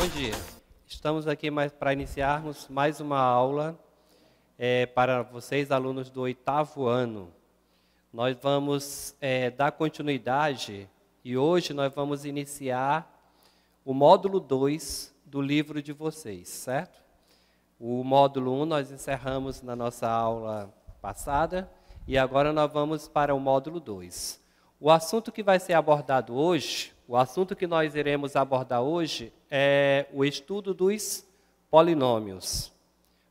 bom dia. Estamos aqui para iniciarmos mais uma aula é, para vocês, alunos do oitavo ano. Nós vamos é, dar continuidade e hoje nós vamos iniciar o módulo 2 do livro de vocês, certo? O módulo 1 um nós encerramos na nossa aula passada e agora nós vamos para o módulo 2. O assunto que vai ser abordado hoje o assunto que nós iremos abordar hoje é o estudo dos polinômios.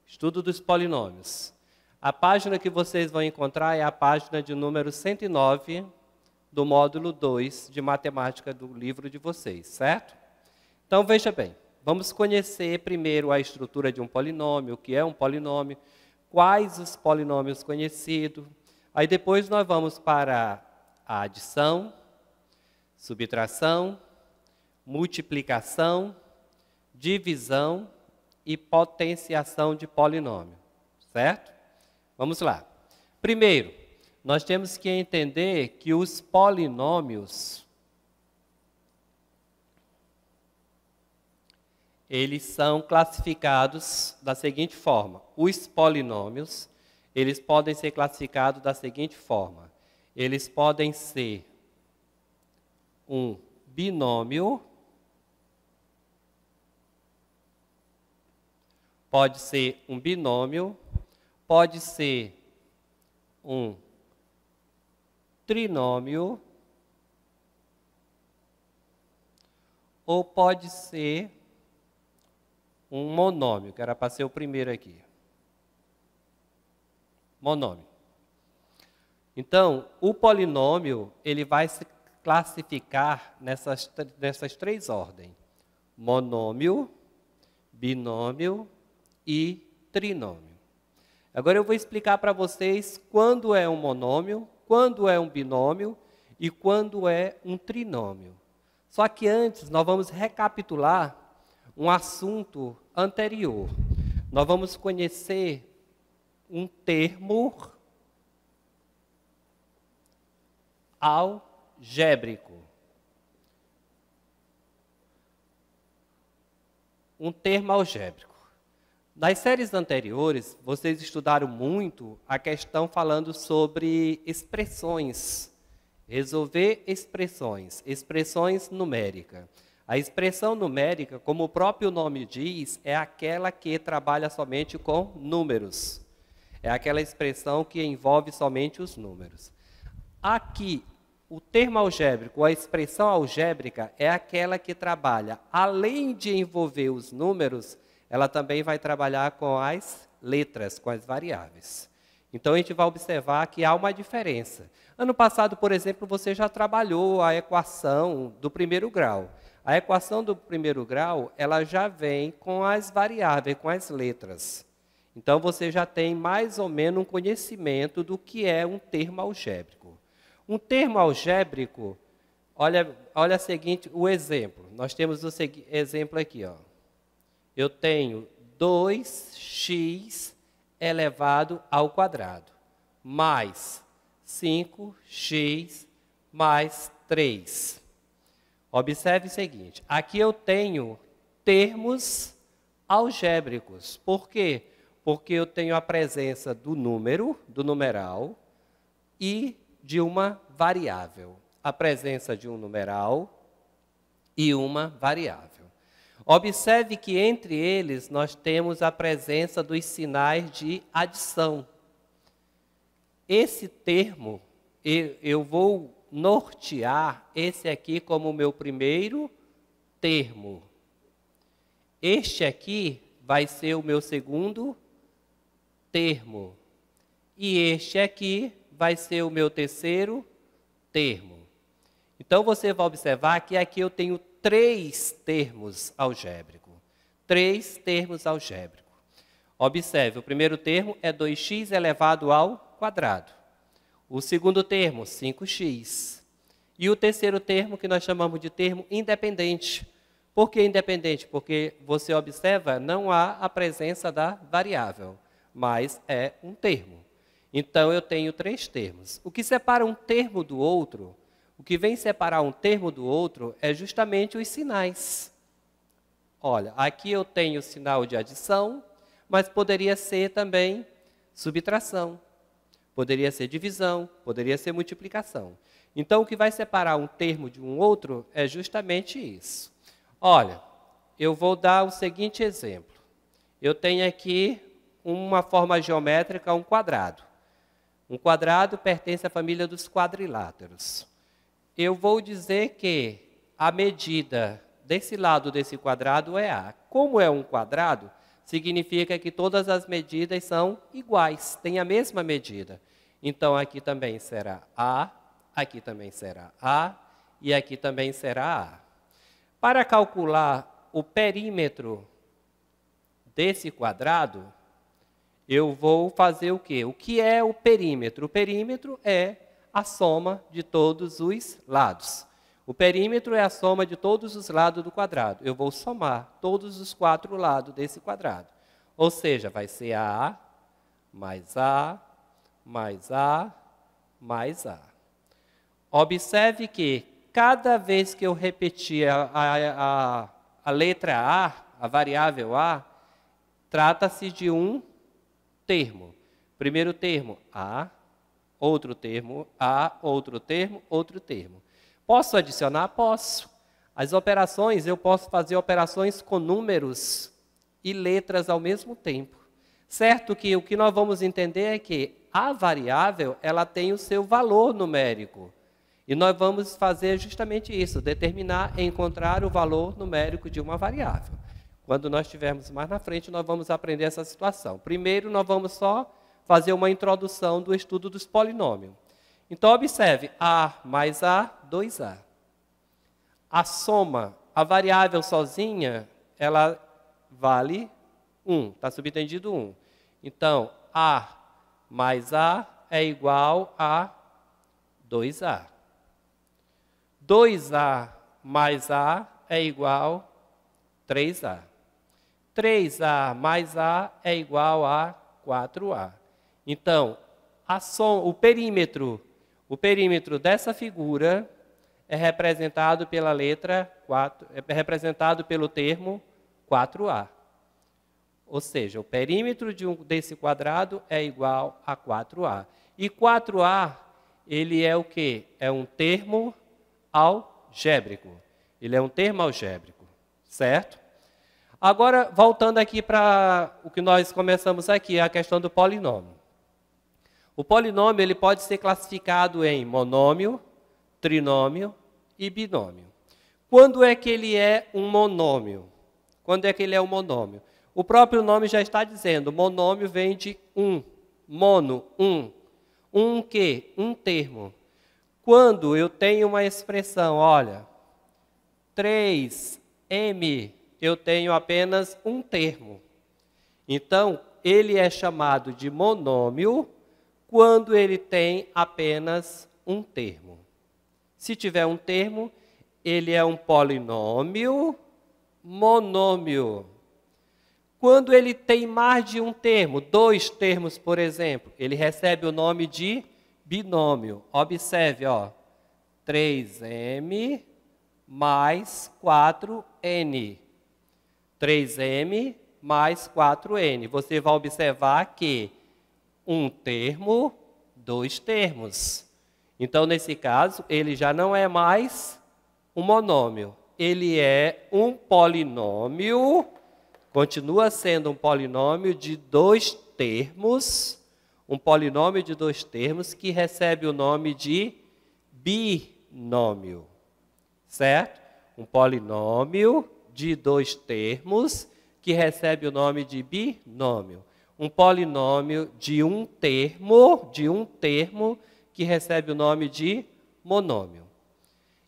Estudo dos polinômios. A página que vocês vão encontrar é a página de número 109 do módulo 2 de matemática do livro de vocês, certo? Então veja bem, vamos conhecer primeiro a estrutura de um polinômio, o que é um polinômio, quais os polinômios conhecidos. Aí depois nós vamos para a adição, subtração, multiplicação, divisão e potenciação de polinômio, certo? Vamos lá. Primeiro, nós temos que entender que os polinômios eles são classificados da seguinte forma. Os polinômios, eles podem ser classificados da seguinte forma. Eles podem ser um binômio. Pode ser um binômio, pode ser um trinômio, ou pode ser um monômio, que era para ser o primeiro aqui. Monômio. Então, o polinômio, ele vai classificar nessas, nessas três ordens: monômio, binômio e trinômio. Agora eu vou explicar para vocês quando é um monômio, quando é um binômio e quando é um trinômio. Só que antes nós vamos recapitular um assunto anterior. Nós vamos conhecer um termo ao algébrico, Um termo algébrico. Nas séries anteriores, vocês estudaram muito a questão falando sobre expressões. Resolver expressões, expressões numéricas. A expressão numérica, como o próprio nome diz, é aquela que trabalha somente com números. É aquela expressão que envolve somente os números. Aqui, o termo algébrico, a expressão algébrica, é aquela que trabalha, além de envolver os números, ela também vai trabalhar com as letras, com as variáveis. Então a gente vai observar que há uma diferença. Ano passado, por exemplo, você já trabalhou a equação do primeiro grau. A equação do primeiro grau, ela já vem com as variáveis, com as letras. Então você já tem mais ou menos um conhecimento do que é um termo algébrico. Um termo algébrico, olha, olha a seguinte, o exemplo. Nós temos o exemplo aqui, ó. Eu tenho 2x elevado ao quadrado mais 5x mais 3. Observe o seguinte, aqui eu tenho termos algébricos. Por quê? Porque eu tenho a presença do número, do numeral, e de uma variável. A presença de um numeral e uma variável. Observe que entre eles nós temos a presença dos sinais de adição. Esse termo, eu vou nortear esse aqui como o meu primeiro termo. Este aqui vai ser o meu segundo termo. E este aqui vai ser o meu terceiro termo. Então você vai observar que aqui eu tenho três termos algébricos, Três termos algébricos. Observe, o primeiro termo é 2x elevado ao quadrado. O segundo termo, 5x. E o terceiro termo, que nós chamamos de termo independente. Por que independente? Porque você observa, não há a presença da variável, mas é um termo. Então eu tenho três termos. O que separa um termo do outro, o que vem separar um termo do outro é justamente os sinais. Olha, aqui eu tenho o sinal de adição, mas poderia ser também subtração, poderia ser divisão, poderia ser multiplicação. Então o que vai separar um termo de um outro é justamente isso. Olha, eu vou dar o seguinte exemplo. Eu tenho aqui uma forma geométrica, um quadrado. Um quadrado pertence à família dos quadriláteros. Eu vou dizer que a medida desse lado desse quadrado é A. Como é um quadrado, significa que todas as medidas são iguais, têm a mesma medida. Então aqui também será A, aqui também será A e aqui também será A. Para calcular o perímetro desse quadrado, eu vou fazer o quê? O que é o perímetro? O perímetro é a soma de todos os lados. O perímetro é a soma de todos os lados do quadrado. Eu vou somar todos os quatro lados desse quadrado. Ou seja, vai ser A, mais A, mais A, mais A. Observe que cada vez que eu repetir a, a, a, a letra A, a variável A, trata-se de um termo. Primeiro termo, A, outro termo, A, outro termo, outro termo. Posso adicionar? Posso. As operações, eu posso fazer operações com números e letras ao mesmo tempo. Certo que o que nós vamos entender é que a variável, ela tem o seu valor numérico. E nós vamos fazer justamente isso, determinar, e encontrar o valor numérico de uma variável. Quando nós estivermos mais na frente, nós vamos aprender essa situação. Primeiro, nós vamos só fazer uma introdução do estudo dos polinômios. Então, observe: A mais A, 2A. A soma, a variável sozinha, ela vale 1, está subentendido 1. Então, A mais A é igual a 2A. 2A mais A é igual a 3A. 3A mais A é igual a 4A. Então, som, o perímetro, o perímetro dessa figura é representado pela letra 4, é representado pelo termo 4A. Ou seja, o perímetro de um, desse quadrado é igual a 4A. E 4A, ele é o quê? É um termo algébrico. Ele é um termo algébrico, certo? Agora, voltando aqui para o que nós começamos aqui, a questão do polinômio. O polinômio ele pode ser classificado em monômio, trinômio e binômio. Quando é que ele é um monômio? Quando é que ele é um monômio? O próprio nome já está dizendo, monômio vem de um, mono, um. Um que? Um termo. Quando eu tenho uma expressão, olha, 3m eu tenho apenas um termo. Então, ele é chamado de monômio quando ele tem apenas um termo. Se tiver um termo, ele é um polinômio monômio. Quando ele tem mais de um termo, dois termos, por exemplo, ele recebe o nome de binômio. Observe, ó, 3m mais 4n. 3m mais 4n. Você vai observar que um termo, dois termos. Então, nesse caso, ele já não é mais um monômio. Ele é um polinômio, continua sendo um polinômio de dois termos, um polinômio de dois termos que recebe o nome de binômio, certo? Um polinômio de dois termos, que recebe o nome de binômio. Um polinômio de um termo, de um termo, que recebe o nome de monômio.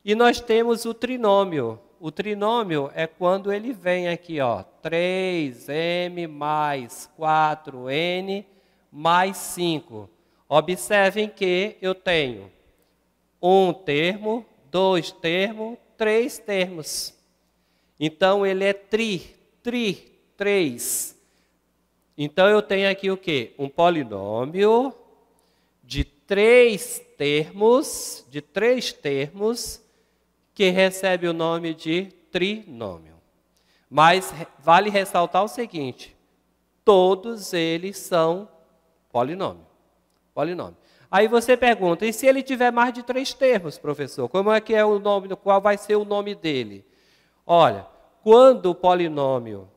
E nós temos o trinômio. O trinômio é quando ele vem aqui, ó, 3m mais 4n mais 5. Observem que eu tenho um termo, dois termos, três termos. Então ele é tri, tri, três. Então eu tenho aqui o quê? Um polinômio de três termos, de três termos, que recebe o nome de trinômio. Mas vale ressaltar o seguinte: todos eles são polinômio. Polinômio. Aí você pergunta, e se ele tiver mais de três termos, professor? Como é que é o nome, qual vai ser o nome dele? Olha, quando o polinômio,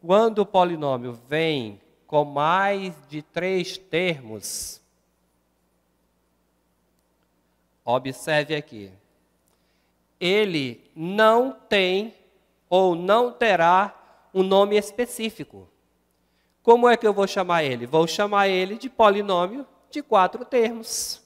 quando o polinômio vem com mais de três termos, observe aqui, ele não tem ou não terá um nome específico. Como é que eu vou chamar ele? Vou chamar ele de polinômio de quatro termos.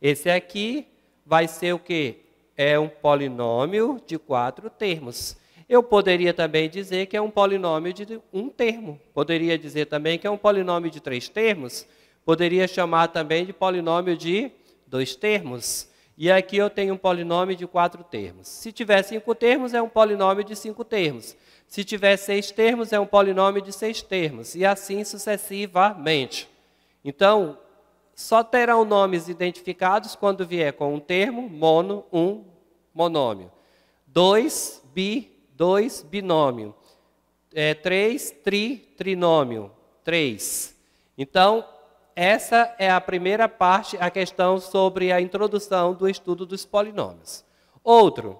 Esse aqui vai ser o que? é um polinômio de quatro termos. Eu poderia também dizer que é um polinômio de um termo. Poderia dizer também que é um polinômio de três termos. Poderia chamar também de polinômio de dois termos. E aqui eu tenho um polinômio de quatro termos. Se tiver cinco termos, é um polinômio de cinco termos. Se tiver seis termos, é um polinômio de seis termos. E assim sucessivamente. Então, só terão nomes identificados quando vier com um termo, mono, um, monômio. 2, bi, 2, binômio. 3, é, tri, trinômio. 3. Então, essa é a primeira parte, a questão sobre a introdução do estudo dos polinômios. Outro,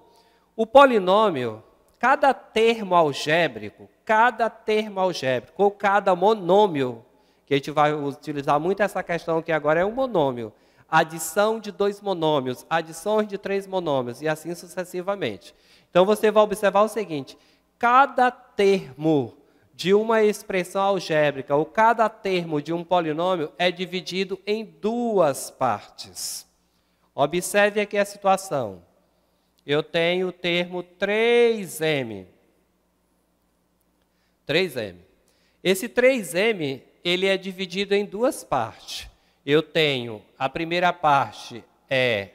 o polinômio, cada termo algébrico, cada termo algébrico, ou cada monômio, que a gente vai utilizar muito essa questão que agora é um monômio, adição de dois monômios, adições de três monômios e assim sucessivamente. Então você vai observar o seguinte: cada termo de uma expressão algébrica ou cada termo de um polinômio é dividido em duas partes. Observe aqui a situação. Eu tenho o termo 3m. 3m. Esse 3m, ele é dividido em duas partes eu tenho a primeira parte é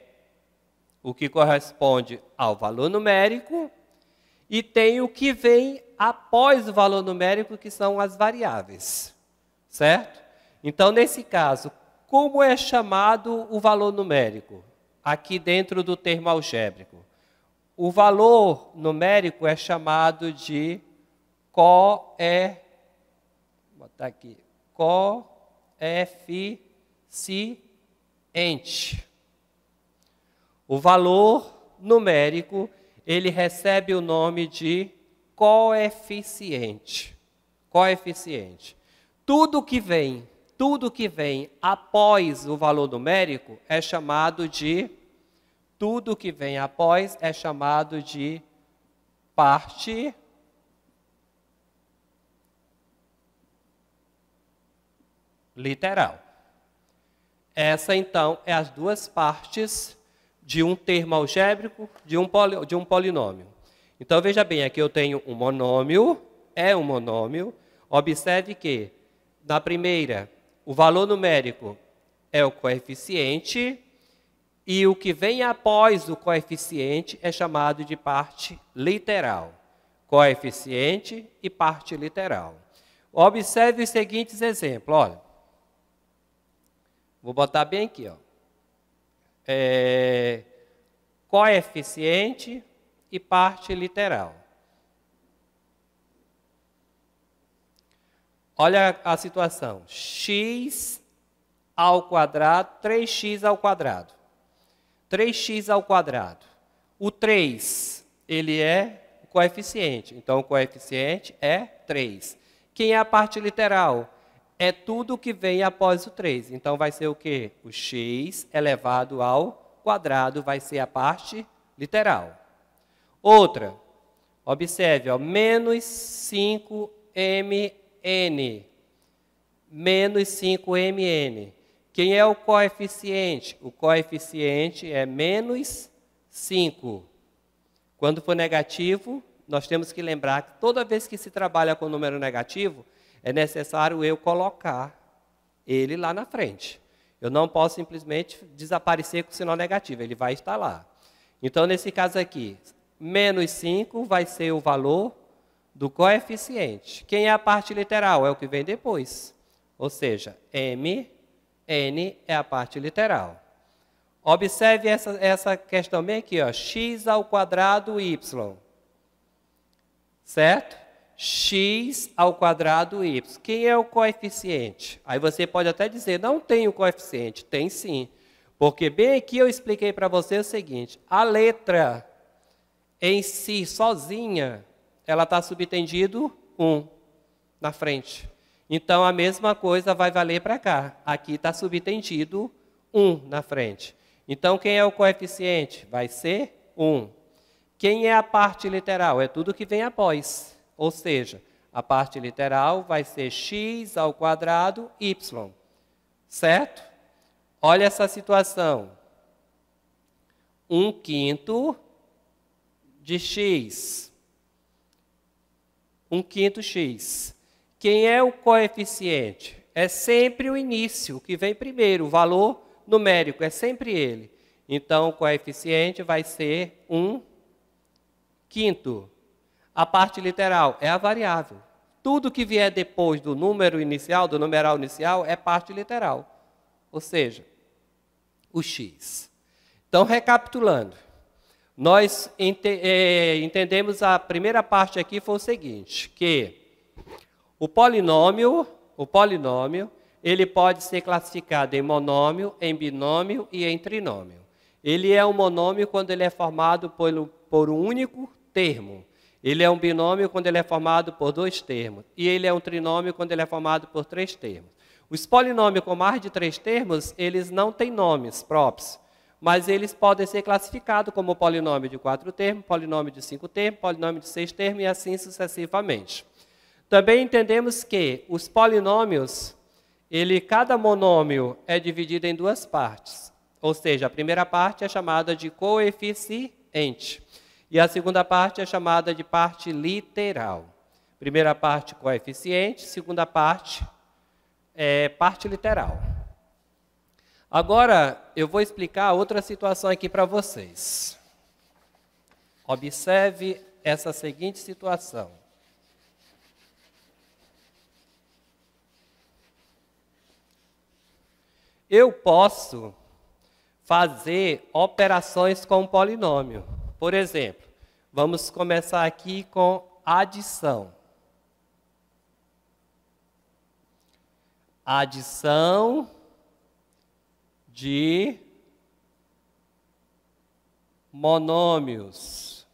o que corresponde ao valor numérico e tem o que vem após o valor numérico, que são as variáveis, certo? Então, nesse caso, como é chamado o valor numérico? Aqui dentro do termo algébrico. O valor numérico é chamado de co é, vou botar aqui, coef se ente. O valor numérico, ele recebe o nome de coeficiente. Coeficiente. Tudo que vem, tudo que vem após o valor numérico é chamado de tudo que vem após é chamado de parte literal. Essa, então, é as duas partes de um termo algébrico de um, poli, de um polinômio. Então, veja bem, aqui eu tenho um monômio, é um monômio. Observe que, na primeira, o valor numérico é o coeficiente, e o que vem após o coeficiente é chamado de parte literal. Coeficiente e parte literal. Observe os seguintes exemplos. Olha, Vou botar bem aqui, ó. É, coeficiente é e parte literal. Olha a situação. x ao quadrado, 3x ao quadrado. 3x ao quadrado. O 3, ele é coeficiente. Então, o coeficiente é 3. Quem é a parte literal? é tudo que vem após o 3. Então vai ser o quê? O x elevado ao quadrado vai ser a parte literal. Outra, observe, ó, menos 5mn. Menos 5mn. Quem é o coeficiente? O coeficiente é menos 5. Quando for negativo, nós temos que lembrar que toda vez que se trabalha com número negativo, é necessário eu colocar ele lá na frente. Eu não posso simplesmente desaparecer com sinal negativo, ele vai estar lá. Então, nesse caso aqui, menos 5 vai ser o valor do coeficiente. Quem é a parte literal? É o que vem depois. Ou seja, m, n é a parte literal. Observe essa, essa questão bem aqui, ó, x ao quadrado y. Certo? x ao quadrado y. Quem é o coeficiente? Aí você pode até dizer, não tem o coeficiente. Tem sim. Porque bem aqui eu expliquei para você o seguinte, a letra em si, sozinha, ela está subtendido 1 na frente. Então, a mesma coisa vai valer para cá. Aqui está subtendido 1 na frente. Então, quem é o coeficiente? Vai ser 1. Quem é a parte literal? É tudo que vem após. Ou seja, a parte literal vai ser x ao quadrado y. Certo? Olha essa situação. 1 um quinto de x. 1 um quinto x. Quem é o coeficiente? É sempre o início, o que vem primeiro, o valor numérico, é sempre ele. Então, o coeficiente vai ser 1 um quinto. A parte literal é a variável. Tudo que vier depois do número inicial, do numeral inicial, é parte literal. Ou seja, o x. Então, recapitulando, nós é, entendemos a primeira parte aqui foi o seguinte, que o polinômio, o polinômio, ele pode ser classificado em monômio, em binômio e em trinômio. Ele é um monômio quando ele é formado por, por um único termo. Ele é um binômio quando ele é formado por dois termos, e ele é um trinômio quando ele é formado por três termos. Os polinômios com mais de três termos, eles não têm nomes próprios, mas eles podem ser classificados como polinômio de quatro termos, polinômio de cinco termos, polinômio de seis termos e assim sucessivamente. Também entendemos que os polinômios, ele, cada monômio é dividido em duas partes, ou seja, a primeira parte é chamada de coeficiente. E a segunda parte é chamada de parte literal. Primeira parte coeficiente, segunda parte é parte literal. Agora eu vou explicar outra situação aqui para vocês. Observe essa seguinte situação. Eu posso fazer operações com um polinômio. Por exemplo, vamos começar aqui com adição. Adição de monômios.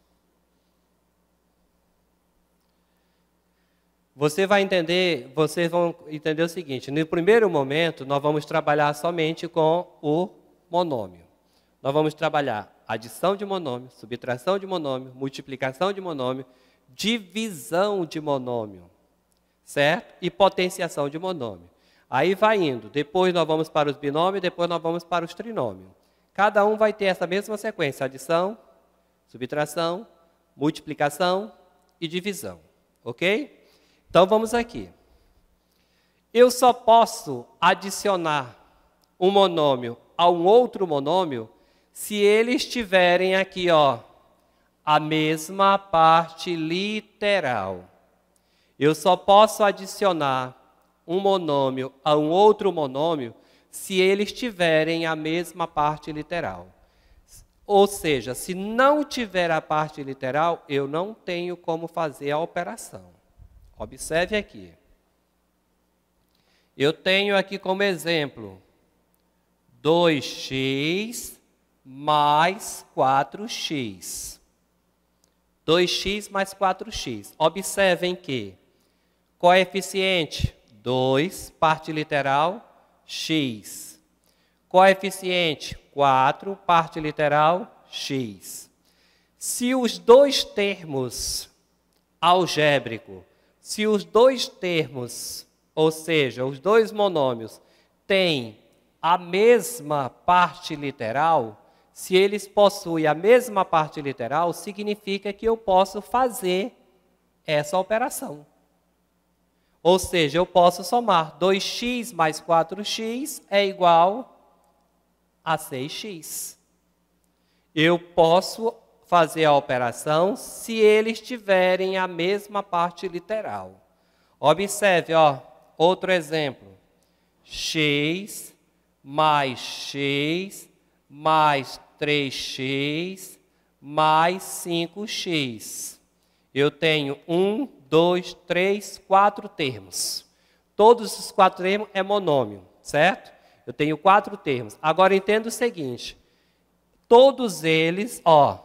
Você vai entender, vocês vão entender o seguinte: no primeiro momento, nós vamos trabalhar somente com o monômio nós vamos trabalhar adição de monômio, subtração de monômio, multiplicação de monômio, divisão de monômio, certo? E potenciação de monômio. Aí vai indo. Depois nós vamos para os binômios, depois nós vamos para os trinômios. Cada um vai ter essa mesma sequência: adição, subtração, multiplicação e divisão. Ok? Então vamos aqui. Eu só posso adicionar um monômio a um outro monômio se eles tiverem aqui, ó, a mesma parte literal. Eu só posso adicionar um monômio a um outro monômio se eles tiverem a mesma parte literal. Ou seja, se não tiver a parte literal, eu não tenho como fazer a operação. Observe aqui. Eu tenho aqui como exemplo 2x mais 4x. 2x mais 4x. Observem que coeficiente 2, parte literal, x. Coeficiente 4, parte literal, x. Se os dois termos algébrico, se os dois termos, ou seja, os dois monômios, têm a mesma parte literal, se eles possuem a mesma parte literal, significa que eu posso fazer essa operação. Ou seja, eu posso somar 2x mais 4x é igual a 6x. Eu posso fazer a operação se eles tiverem a mesma parte literal. Observe, ó, outro exemplo. x mais x mais 3x mais 5x. Eu tenho 1, 2, 3, 4 termos. Todos os quatro termos é monômio, certo? Eu tenho quatro termos. Agora entendo o seguinte: todos eles, ó,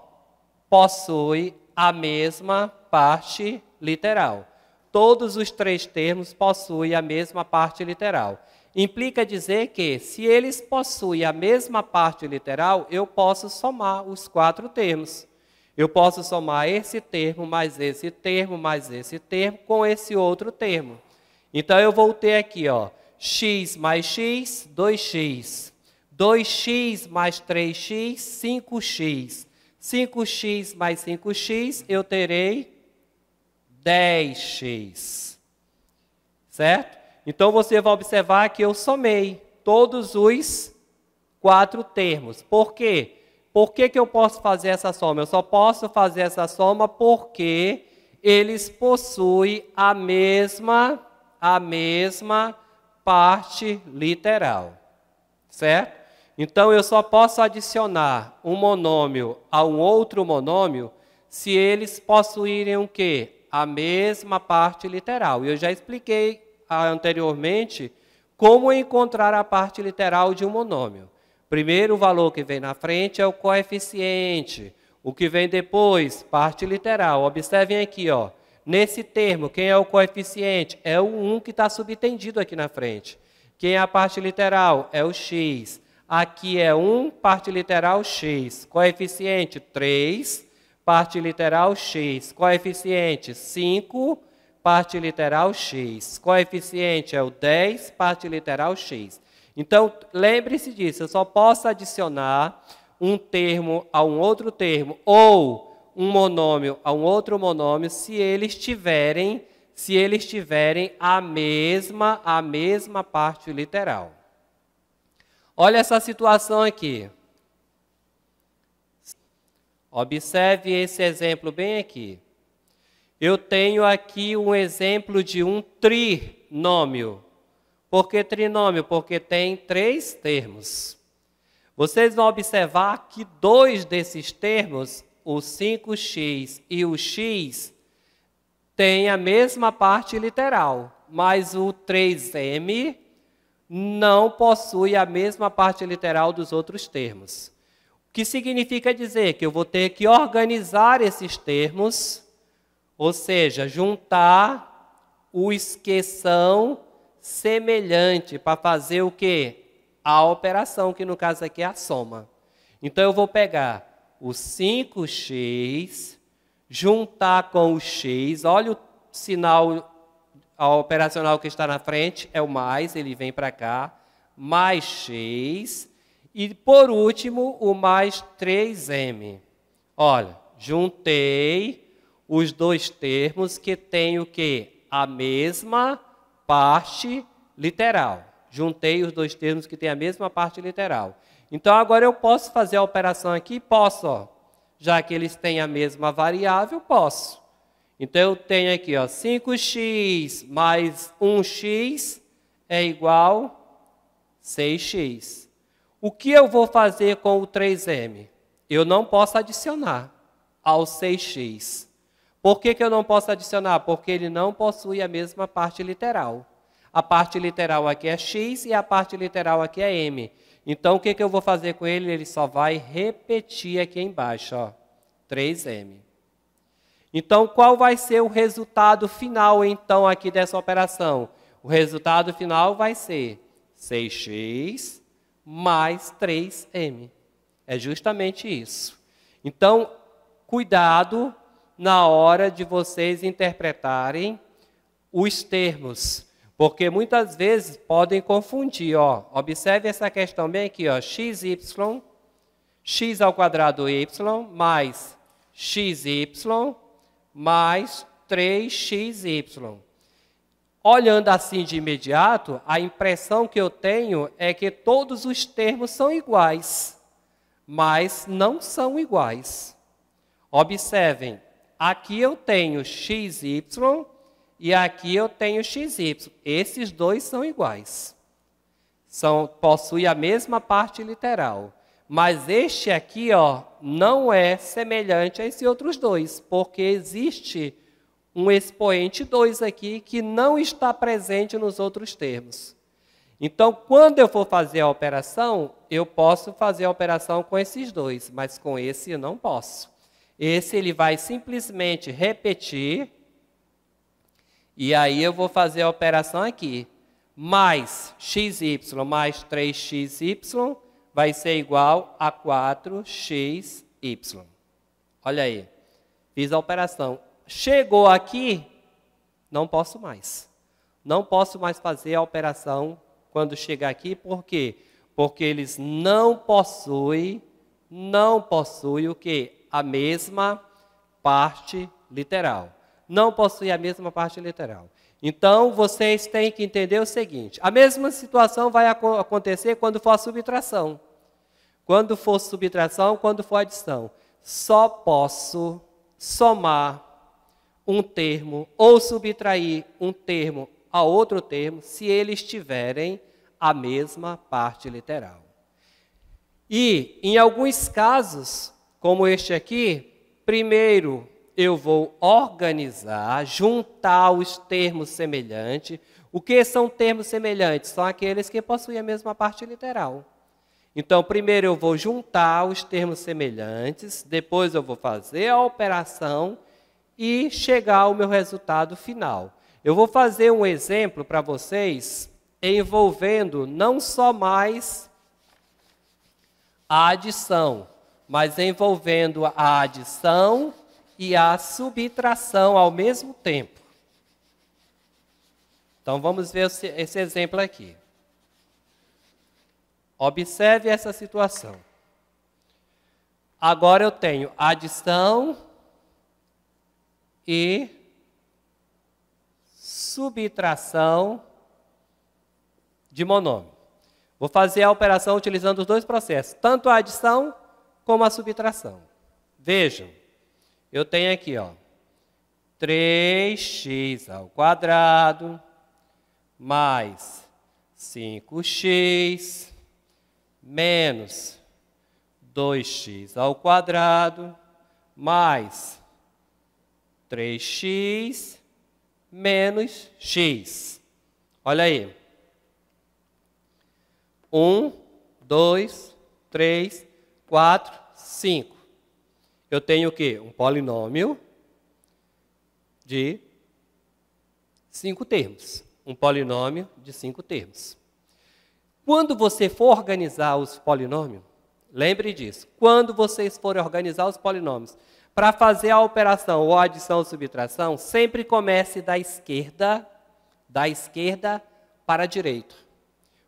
possuem a mesma parte literal. Todos os três termos possuem a mesma parte literal implica dizer que, se eles possuem a mesma parte literal, eu posso somar os quatro termos. Eu posso somar esse termo, mais esse termo, mais esse termo, com esse outro termo. Então, eu vou ter aqui, ó, x mais x, 2x. 2x mais 3x, 5x. 5x mais 5x, eu terei 10x. Certo? Então você vai observar que eu somei todos os quatro termos. Por quê? Por que, que eu posso fazer essa soma? Eu só posso fazer essa soma porque eles possuem a mesma, a mesma parte literal. Certo? Então eu só posso adicionar um monômio a um outro monômio se eles possuírem o quê? A mesma parte literal. E eu já expliquei anteriormente como encontrar a parte literal de um monômio. Primeiro, o valor que vem na frente é o coeficiente. O que vem depois, parte literal. Observem aqui, ó. Nesse termo, quem é o coeficiente? É o 1 que está subtendido aqui na frente. Quem é a parte literal? É o x. Aqui é 1, parte literal x. Coeficiente 3, parte literal x. Coeficiente 5, parte literal x. Coeficiente é o 10, parte literal x. Então, lembre-se disso, eu só posso adicionar um termo a um outro termo ou um monômio a um outro monômio se eles tiverem se eles tiverem a mesma a mesma parte literal. Olha essa situação aqui. Observe esse exemplo bem aqui. Eu tenho aqui um exemplo de um trinômio. Por que trinômio? Porque tem três termos. Vocês vão observar que dois desses termos, o 5x e o x, têm a mesma parte literal, mas o 3m não possui a mesma parte literal dos outros termos. O que significa dizer que eu vou ter que organizar esses termos ou seja, juntar o esqueção semelhante para fazer o que A operação, que no caso aqui é a soma. Então eu vou pegar o 5x, juntar com o x, olha o sinal operacional que está na frente, é o mais, ele vem para cá, mais x, e por último o mais 3m. Olha, juntei os dois termos que têm o que? A mesma parte literal. Juntei os dois termos que têm a mesma parte literal. Então agora eu posso fazer a operação aqui? Posso, ó. Já que eles têm a mesma variável, posso. Então eu tenho aqui, ó, 5x mais 1x é igual 6x. O que eu vou fazer com o 3m? Eu não posso adicionar ao 6x. Por que, que eu não posso adicionar? Porque ele não possui a mesma parte literal. A parte literal aqui é x e a parte literal aqui é m. Então, o que, que eu vou fazer com ele? Ele só vai repetir aqui embaixo, ó, 3m. Então, qual vai ser o resultado final, então, aqui dessa operação? O resultado final vai ser 6x mais 3m. É justamente isso. Então, cuidado na hora de vocês interpretarem os termos. Porque muitas vezes podem confundir, ó. Observe essa questão bem aqui, ó. XY, x ao quadrado y mais xy mais 3xy. Olhando assim de imediato, a impressão que eu tenho é que todos os termos são iguais, mas não são iguais. Observem, Aqui eu tenho XY e aqui eu tenho XY. Esses dois são iguais. São, possui a mesma parte literal. Mas este aqui, ó, não é semelhante a esses outros dois, porque existe um expoente 2 aqui que não está presente nos outros termos. Então, quando eu for fazer a operação, eu posso fazer a operação com esses dois, mas com esse eu não posso. Esse ele vai simplesmente repetir. E aí eu vou fazer a operação aqui. Mais xy mais 3xy vai ser igual a 4xy. Olha aí. Fiz a operação. Chegou aqui, não posso mais. Não posso mais fazer a operação quando chegar aqui, por quê? Porque eles não possuem, não possuem o quê? a mesma parte literal. Não possui a mesma parte literal. Então, vocês têm que entender o seguinte: a mesma situação vai ac acontecer quando for a subtração. Quando for subtração, quando for adição. Só posso somar um termo ou subtrair um termo a outro termo se eles tiverem a mesma parte literal. E, em alguns casos, como este aqui, primeiro eu vou organizar, juntar os termos semelhantes. O que são termos semelhantes? São aqueles que possuem a mesma parte literal. Então, primeiro eu vou juntar os termos semelhantes, depois eu vou fazer a operação e chegar ao meu resultado final. Eu vou fazer um exemplo para vocês envolvendo não só mais a adição, mas envolvendo a adição e a subtração ao mesmo tempo. Então vamos ver esse exemplo aqui. Observe essa situação. Agora eu tenho adição e subtração de monômio. Vou fazer a operação utilizando os dois processos, tanto a adição como a subtração. Vejam, eu tenho aqui, ó, 3x ao quadrado mais 5x menos 2x ao quadrado mais 3x menos x. Olha aí. 1, 2, 3, 4, 5. Eu tenho o quê? Um polinômio de cinco termos. Um polinômio de cinco termos. Quando você for organizar os polinômios, lembre disso. Quando vocês forem organizar os polinômios, para fazer a operação ou adição ou subtração, sempre comece da esquerda, da esquerda para a direita.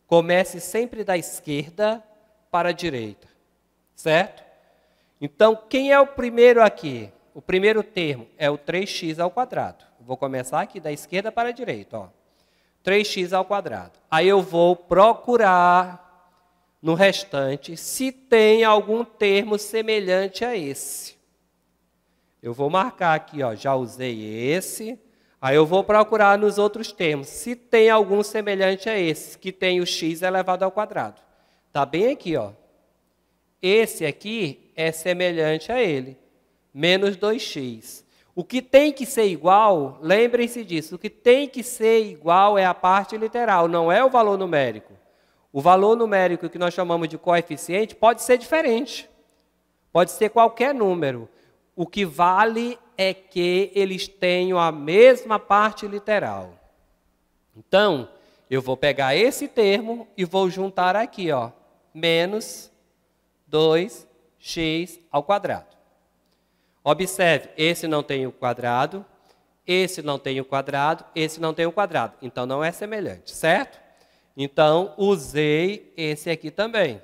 Comece sempre da esquerda para a direita certo? Então, quem é o primeiro aqui? O primeiro termo é o 3x ao quadrado. Vou começar aqui da esquerda para a direita, ó. 3x ao quadrado. Aí eu vou procurar no restante se tem algum termo semelhante a esse. Eu vou marcar aqui, ó, já usei esse. Aí eu vou procurar nos outros termos se tem algum semelhante a esse, que tem o x elevado ao quadrado. Tá bem aqui, ó. Esse aqui é semelhante a ele, menos 2x. O que tem que ser igual, lembrem-se disso, o que tem que ser igual é a parte literal, não é o valor numérico. O valor numérico que nós chamamos de coeficiente pode ser diferente. Pode ser qualquer número. O que vale é que eles tenham a mesma parte literal. Então, eu vou pegar esse termo e vou juntar aqui, ó, menos 2x ao quadrado. Observe, esse não tem o quadrado, esse não tem o quadrado, esse não tem o quadrado. Então, não é semelhante, certo? Então, usei esse aqui também.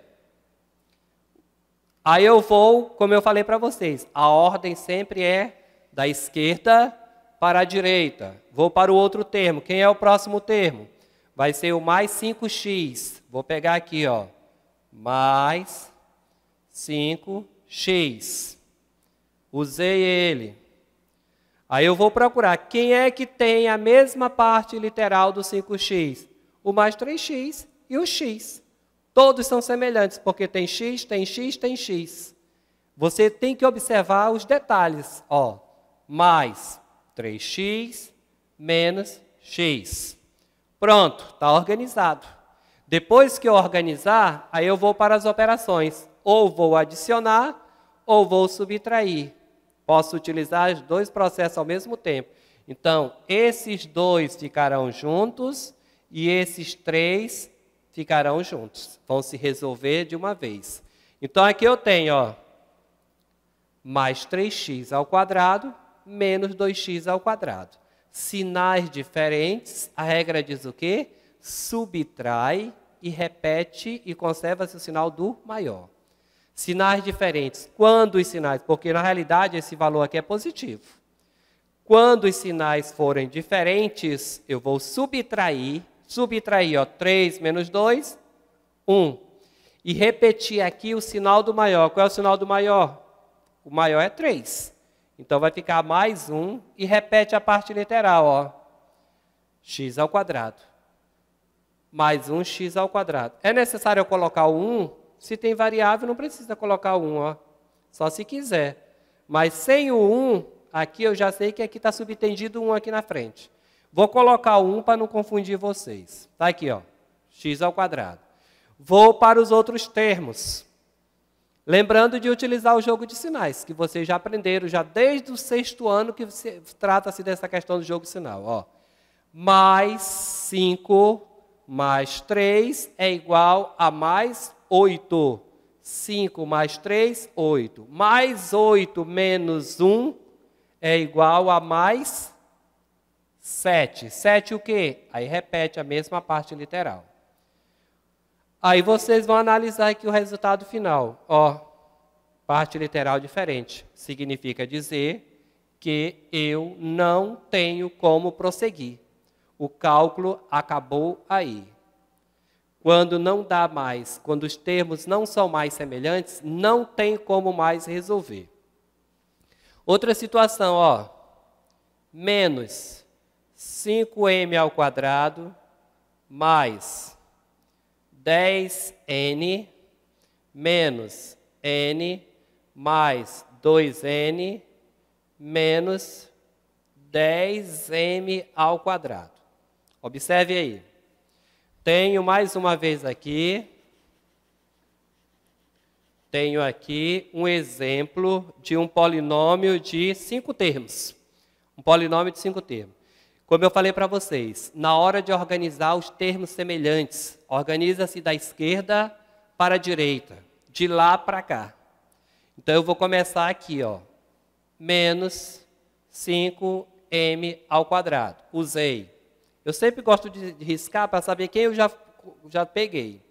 Aí eu vou, como eu falei para vocês, a ordem sempre é da esquerda para a direita. Vou para o outro termo. Quem é o próximo termo? Vai ser o mais 5x. Vou pegar aqui, ó. Mais 5x. Usei ele. Aí eu vou procurar quem é que tem a mesma parte literal do 5x. O mais 3x e o x. Todos são semelhantes, porque tem x, tem x, tem x. Você tem que observar os detalhes. Ó, mais 3x menos x. Pronto, está organizado. Depois que eu organizar, aí eu vou para as operações ou vou adicionar ou vou subtrair. Posso utilizar os dois processos ao mesmo tempo. Então, esses dois ficarão juntos e esses três ficarão juntos. Vão se resolver de uma vez. Então, aqui eu tenho ó, mais 3x ao quadrado menos 2x ao quadrado. Sinais diferentes, a regra diz o quê? Subtrai e repete e conserva-se o sinal do maior. Sinais diferentes. Quando os sinais? Porque na realidade esse valor aqui é positivo. Quando os sinais forem diferentes, eu vou subtrair, subtrair, ó, 3 menos 2, 1. E repetir aqui o sinal do maior. Qual é o sinal do maior? O maior é 3. Então vai ficar mais 1 e repete a parte literal, ó. x ao quadrado. Mais 1x ao quadrado. É necessário eu colocar o 1 se tem variável, não precisa colocar um 1, ó. Só se quiser. Mas sem o 1, aqui eu já sei que aqui está subtendido 1 aqui na frente. Vou colocar o 1 para não confundir vocês. Está aqui, ó. x ao quadrado. Vou para os outros termos. Lembrando de utilizar o jogo de sinais, que vocês já aprenderam já desde o sexto ano que trata-se dessa questão do jogo de sinal. Ó. Mais 5 mais 3 é igual a mais 8. 5 mais 3, 8. Mais 8 menos 1 é igual a mais 7. 7 o quê? Aí repete a mesma parte literal. Aí vocês vão analisar aqui o resultado final. Ó, parte literal diferente. Significa dizer que eu não tenho como prosseguir. O cálculo acabou aí. Quando não dá mais, quando os termos não são mais semelhantes, não tem como mais resolver. Outra situação, ó, menos 5m ao quadrado mais 10n menos n mais 2n menos 10m ao quadrado. Observe aí. Tenho mais uma vez aqui, tenho aqui um exemplo de um polinômio de cinco termos. Um polinômio de cinco termos. Como eu falei para vocês, na hora de organizar os termos semelhantes, organiza-se da esquerda para a direita, de lá para cá. Então eu vou começar aqui, ó. Menos 5m ao quadrado. Usei eu sempre gosto de riscar para saber quem eu já, já peguei.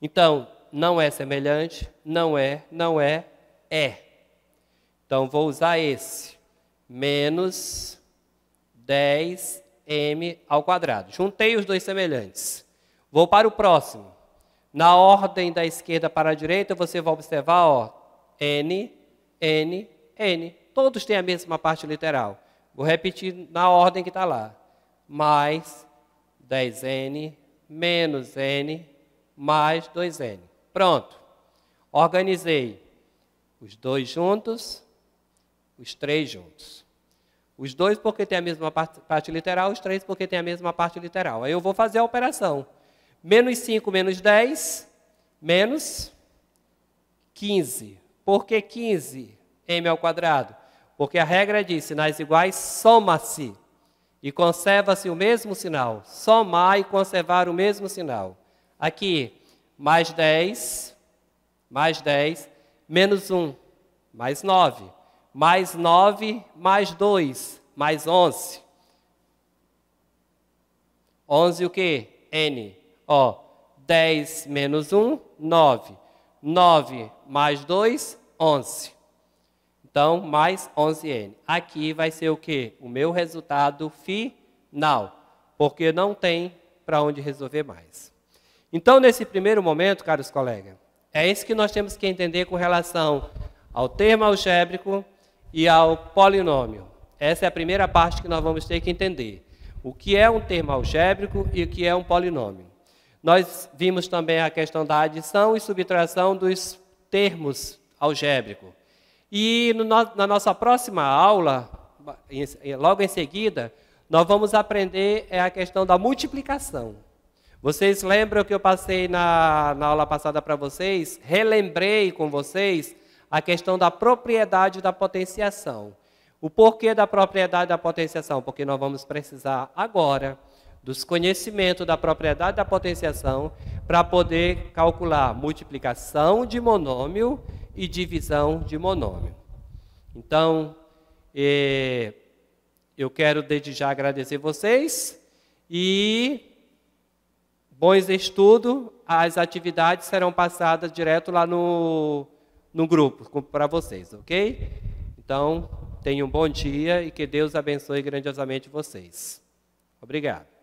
Então, não é semelhante, não é, não é, é. Então, vou usar esse. Menos 10m ao quadrado. Juntei os dois semelhantes. Vou para o próximo. Na ordem da esquerda para a direita, você vai observar, ó, n, n, n. Todos têm a mesma parte literal. Vou repetir na ordem que está lá mais 10n menos n mais 2n. Pronto. Organizei os dois juntos, os três juntos. Os dois porque tem a mesma parte literal, os três porque tem a mesma parte literal. Aí eu vou fazer a operação. Menos 5 menos 10, menos 15. Por que 15? m ao quadrado? Porque a regra diz, sinais iguais, soma-se e conserva-se o mesmo sinal. Somar e conservar o mesmo sinal. Aqui, mais 10, mais 10, menos 1, mais 9. Mais 9, mais 2, mais 11. 11 o quê? N. Ó, 10 menos 1, 9. 9 mais 2, 11. Então, mais 11n. Aqui vai ser o quê? O meu resultado final, porque não tem para onde resolver mais. Então, nesse primeiro momento, caros colegas, é isso que nós temos que entender com relação ao termo algébrico e ao polinômio. Essa é a primeira parte que nós vamos ter que entender. O que é um termo algébrico e o que é um polinômio. Nós vimos também a questão da adição e subtração dos termos algébricos. E no, na nossa próxima aula, logo em seguida, nós vamos aprender é, a questão da multiplicação. Vocês lembram que eu passei na, na aula passada para vocês? Relembrei com vocês a questão da propriedade da potenciação. O porquê da propriedade da potenciação? Porque nós vamos precisar agora dos conhecimentos da propriedade da potenciação para poder calcular multiplicação de monômio e divisão de monômio. Então, é, eu quero desde já agradecer vocês e bons estudos. As atividades serão passadas direto lá no, no grupo para vocês, ok? Então, tenham um bom dia e que Deus abençoe grandiosamente vocês. Obrigado.